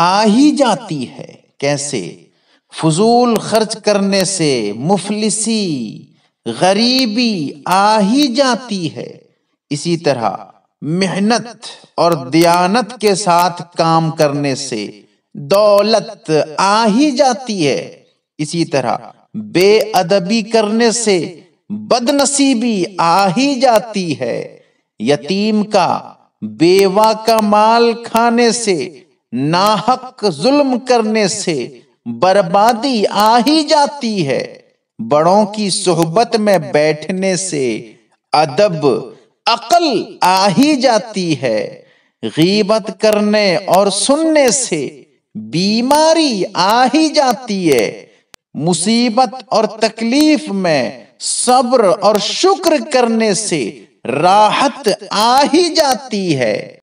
आ ही जाती है कैसे फजूल खर्च करने से मुफलिसी गरीबी आ ही जाती है इसी तरह मेहनत और दयानत के साथ काम करने से दौलत आ ही जाती है इसी तरह बेअदबी करने से बदनसीबी आ ही जाती है यतीम का बेवा का माल खाने से नाहक जुल्म करने से बर्बादी आ ही जाती है बड़ों की सोहबत में बैठने से अदब अकल आ ही जाती है गीबत करने और सुनने से बीमारी आ ही जाती है मुसीबत और तकलीफ में सब्र और शुक्र करने से राहत आ ही जाती है